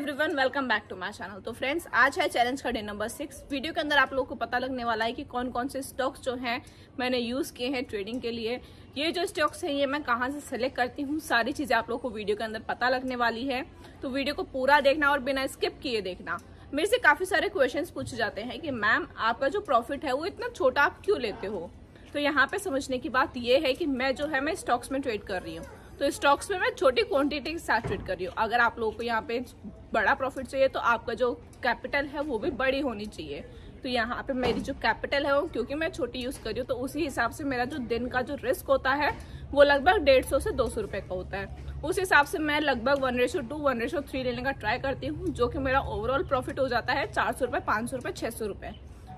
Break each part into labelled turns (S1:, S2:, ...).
S1: everyone welcome back to my channel तो friends आज है चैलेंज का डे नंबर सिक्स वीडियो के अंदर आप लोगों को पता लगने वाला है कि कौन कौन से स्टॉक्स जो हैं मैंने यूज़ किए हैं ट्रेडिंग के लिए ये जो स्टॉक्स हैं ये मैं कहाँ से सेलेक्ट करती हूँ सारी चीज़ें आप लोगों को वीडियो के अंदर पता लगने वाली है तो वीडियो को पूरा देखना और बिना स्किप किए देखना मेरे से काफ़ी सारे क्वेश्चन पूछे जाते हैं कि मैम आपका जो प्रॉफिट है वो इतना छोटा आप क्यों लेते हो तो यहाँ पे समझने की बात ये है कि मैं जो है मैं स्टॉक्स में ट्रेड कर रही हूँ तो स्टॉक्स में मैं छोटी क्वांटिटी के साथ ट्रेड कर रही हूँ अगर आप लोगों को यहाँ पे बड़ा प्रॉफिट चाहिए तो आपका जो कैपिटल है वो भी बड़ी होनी चाहिए तो यहाँ पे मेरी जो कैपिटल है वो क्योंकि मैं छोटी यूज़ कर रही हूँ तो उसी हिसाब से मेरा जो दिन का जो रिस्क होता है वो लगभग डेढ़ सौ से दो सौ रुपये का होता है उस हिसाब से मैं लगभग one ratio two one ratio three लेने का ट्राई करती हूँ जो कि मेरा ओवरऑल प्रॉफिट हो जाता है चार सौ रुपये पाँच सौ रुपये छः सौ रुपये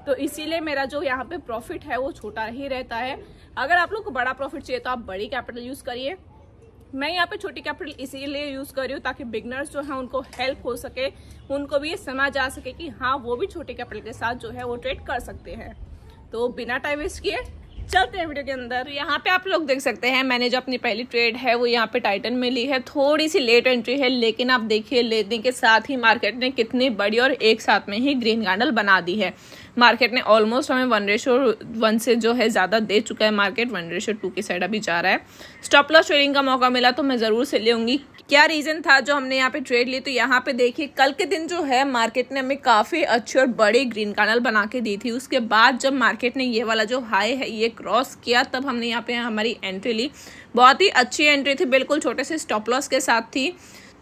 S1: तो इसीलिए मेरा जो यहाँ पे प्रॉफिट है वो छोटा ही रहता है अगर आप लोग को बड़ा प्रॉफिट चाहिए तो आप बड़ी कैपिटल यूज़ करिए मैं यहाँ पे छोटी कैपिटल इसीलिए यूज़ कर रही हूँ ताकि बिगनर्स जो हैं उनको हेल्प हो सके उनको भी ये समझ आ सके कि हाँ वो भी छोटे कैपिटल के साथ जो है वो ट्रेड कर सकते हैं तो बिना टाइम वेस्ट किए चलते हैं वीडियो के अंदर यहाँ पे आप लोग देख सकते हैं मैंने जो अपनी पहली ट्रेड है वो यहाँ पे टाइटन में ली है थोड़ी सी लेट एंट्री है लेकिन आप देखिए लेने के साथ ही मार्केट ने कितनी बड़ी और एक साथ में ही ग्रीन गांडल बना दी है मार्केट ने ऑलमोस्ट हमें वन रेशो वन से जो है ज़्यादा दे चुका है मार्केट वन रेशो टू की साइड अभी जा रहा है स्टॉप लॉस ट्रेडिंग का मौका मिला तो मैं ज़रूर से लूँगी क्या रीज़न था जो हमने यहाँ पे ट्रेड ली तो यहाँ पे देखिए कल के दिन जो है मार्केट ने हमें काफ़ी अच्छे और बड़े ग्रीन कैंडल बना के दी थी उसके बाद जब मार्केट ने ये वाला जो हाई है ये क्रॉस किया तब हमने यहाँ पे हमारी एंट्री ली बहुत ही अच्छी एंट्री थी बिल्कुल छोटे से स्टॉप लॉस के साथ थी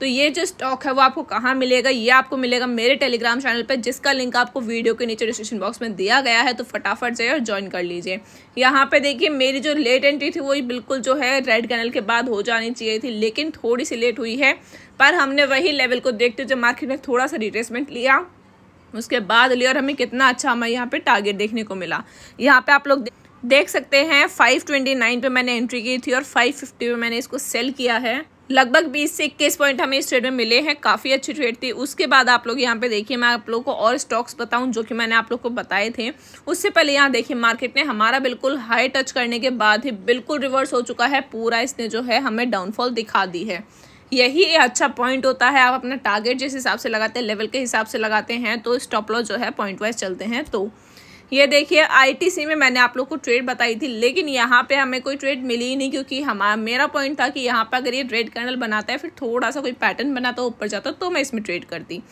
S1: तो ये जो स्टॉक है वो आपको कहाँ मिलेगा ये आपको मिलेगा मेरे टेलीग्राम चैनल पर जिसका लिंक आपको वीडियो के नीचे डिस्क्रिप्शन बॉक्स में दिया गया है तो फटाफट जाइए और ज्वाइन कर लीजिए यहाँ पर देखिए मेरी जो लेट एंट्री थी वो बिल्कुल जो है रेड कैनल के बाद हो जानी चाहिए थी लेकिन थोड़ी सी लेट हुई है पर हमने वही लेवल को देखते जब मार्केट ने थोड़ा सा रिट्रेसमेंट लिया उसके बाद लिया और हमें कितना अच्छा हमें यहाँ पे टारगेट देखने को मिला यहाँ पे आप लोग देख सकते हैं 529 पे मैंने एंट्री की थी और 550 पे मैंने इसको सेल किया है लगभग 20 से इक्कीस पॉइंट हमें इस ट्रेड में मिले हैं काफ़ी अच्छी ट्रेड थी उसके बाद आप लोग यहाँ पे देखिए मैं आप लोग को और स्टॉक्स बताऊँ जो कि मैंने आप लोग को बताए थे उससे पहले यहाँ देखिए मार्केट ने हमारा बिल्कुल हाई टच करने के बाद ही बिल्कुल रिवर्स हो चुका है पूरा इसने जो है हमें डाउनफॉल दिखा दी है यही अच्छा पॉइंट होता है आप अपना टारगेट जिस हिसाब से लगाते हैं लेवल के हिसाब से लगाते हैं तो स्टॉप लॉस जो है पॉइंट वाइज चलते हैं तो ये देखिए आईटीसी में मैंने आप लोग को ट्रेड बताई थी लेकिन यहाँ पे हमें कोई ट्रेड मिली ही नहीं क्योंकि हमारा मेरा पॉइंट था कि यहाँ पर अगर ये रेड कैंडल बनाता है फिर थोड़ा सा कोई पैटर्न बनाता तो ऊपर जाता तो मैं इसमें ट्रेड करती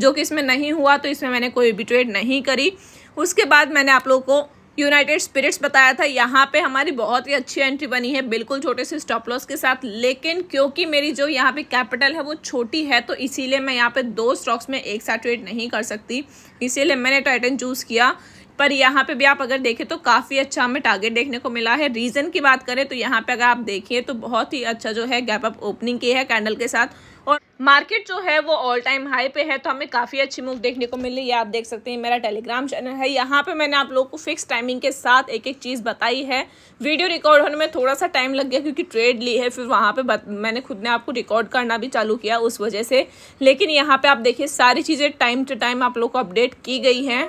S1: जो कि इसमें नहीं हुआ तो इसमें मैंने कोई भी ट्रेड नहीं करी उसके बाद मैंने आप लोग को यूनाइटेड स्पिरिट्स बताया था यहाँ पे हमारी बहुत ही अच्छी एंट्री बनी है बिल्कुल छोटे से स्टॉप लॉस के साथ लेकिन क्योंकि मेरी जो यहाँ पे कैपिटल है वो छोटी है तो इसीलिए मैं यहाँ पे दो स्टॉक्स में एक साथ ट्रेड नहीं कर सकती इसीलिए मैंने टाइटन चूज़ किया पर यहाँ पे भी आप अगर देखें तो काफ़ी अच्छा हमें टारगेट देखने को मिला है रीज़न की बात करें तो यहाँ पे अगर आप देखिए तो बहुत ही अच्छा जो है गैप अप ओपनिंग की है कैंडल के साथ और मार्केट जो है वो ऑल टाइम हाई पे है तो हमें काफ़ी अच्छी मूव देखने को मिली है आप देख सकते हैं मेरा टेलीग्राम चैनल है यहाँ पे मैंने आप लोगों को फिक्स टाइमिंग के साथ एक एक चीज़ बताई है वीडियो रिकॉर्ड होने में थोड़ा सा टाइम लग गया क्योंकि ट्रेड ली है फिर वहाँ पे बत, मैंने खुद ने आपको रिकॉर्ड करना भी चालू किया उस वजह से लेकिन यहाँ पर आप देखिए सारी चीज़ें टाइम टू टाइम आप लोग को अपडेट की गई हैं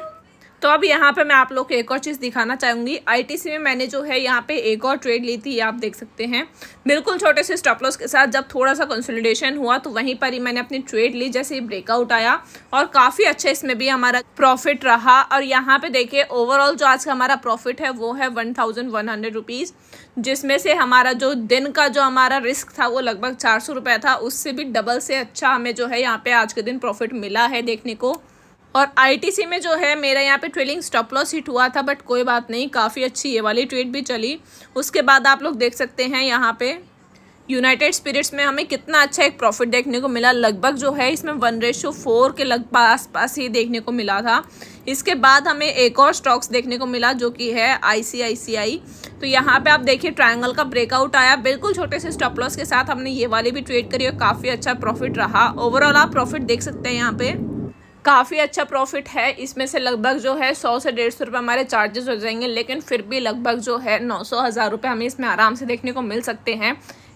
S1: तो अब यहाँ पे मैं आप लोग को एक और चीज़ दिखाना चाहूँगी आईटीसी में मैंने जो है यहाँ पे एक और ट्रेड ली थी आप देख सकते हैं बिल्कुल छोटे से स्टॉपलॉस के साथ जब थोड़ा सा कंसोलिडेशन हुआ तो वहीं पर ही मैंने अपनी ट्रेड ली जैसे ही ब्रेकआउट आया और काफ़ी अच्छा इसमें भी हमारा प्रॉफिट रहा और यहाँ पर देखिए ओवरऑल जो आज का हमारा प्रॉफिट है वो है one thousand one hundred rupees जिसमें से हमारा जो दिन का जो हमारा रिस्क था वो लगभग चार सौ था उससे भी डबल से अच्छा हमें जो है यहाँ पर आज के दिन प्रॉफिट मिला है देखने को और आईटीसी में जो है मेरा यहाँ पे ट्रेलिंग स्टॉप लॉस हिट हुआ था बट कोई बात नहीं काफ़ी अच्छी ये वाली ट्रेड भी चली उसके बाद आप लोग देख सकते हैं यहाँ पे यूनाइटेड स्पिरिट्स में हमें कितना अच्छा एक प्रॉफिट देखने को मिला लगभग जो है इसमें वन रेशो फोर के लग पास पास ही देखने को मिला था इसके बाद हमें एक और स्टॉक्स देखने को मिला जो कि है आईसीआईसीआई तो यहाँ पे आप देखिए ट्रायंगल का ब्रेकआउट आया बिल्कुल छोटे से स्टॉप लॉस के साथ हमने ये वाली भी ट्रेड करी और काफ़ी अच्छा प्रॉफिट रहा ओवरऑल आप प्रॉफिट देख सकते हैं यहाँ पर काफ़ी अच्छा प्रॉफिट है इसमें से लगभग जो है सौ से डेढ़ सौ रुपये हमारे चार्जेस हो जाएंगे लेकिन फिर भी लगभग जो है नौ सौ हज़ार रुपये हमें इसमें आराम से देखने को मिल सकते हैं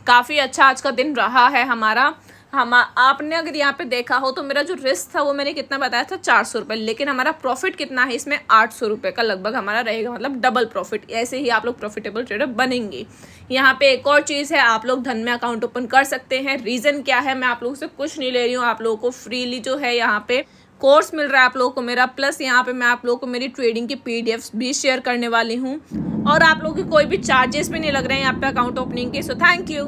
S1: काफ़ी अच्छा आज का दिन रहा है हमारा हम आपने अगर यहाँ पे देखा हो तो मेरा जो रिस्क था वो मैंने कितना बताया था चार सौ रुपये लेकिन हमारा प्रॉफिट कितना है इसमें आठ सौ रुपये का लगभग हमारा रहेगा मतलब डबल प्रॉफिट ऐसे ही आप लोग प्रॉफिटेबल ट्रेडर बनेंगे यहाँ पे एक और चीज़ है आप लोग धन में अकाउंट ओपन कर सकते हैं रीज़न क्या है मैं आप लोगों से कुछ नहीं ले रही हूँ आप लोगों को फ्रीली जो है यहाँ पे कोर्स मिल रहा है आप लोगों को मेरा प्लस यहाँ पे मैं आप लोगों को मेरी ट्रेडिंग की पी भी शेयर करने वाली हूँ और आप लोगों के कोई भी चार्जेस भी नहीं लग रहे हैं यहाँ पे अकाउंट ओपनिंग के सो थैंक यू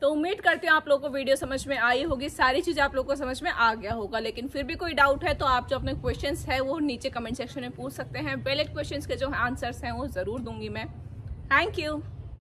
S1: तो उम्मीद करती हूँ आप लोगों को वीडियो समझ में आई होगी सारी चीज़ आप लोगों को समझ में आ गया होगा लेकिन फिर भी कोई डाउट है तो आप जो अपने क्वेश्चन है वो नीचे कमेंट सेक्शन में पूछ सकते हैं बेलेट क्वेश्चन के जो आंसर्स हैं वो ज़रूर दूंगी मैं थैंक यू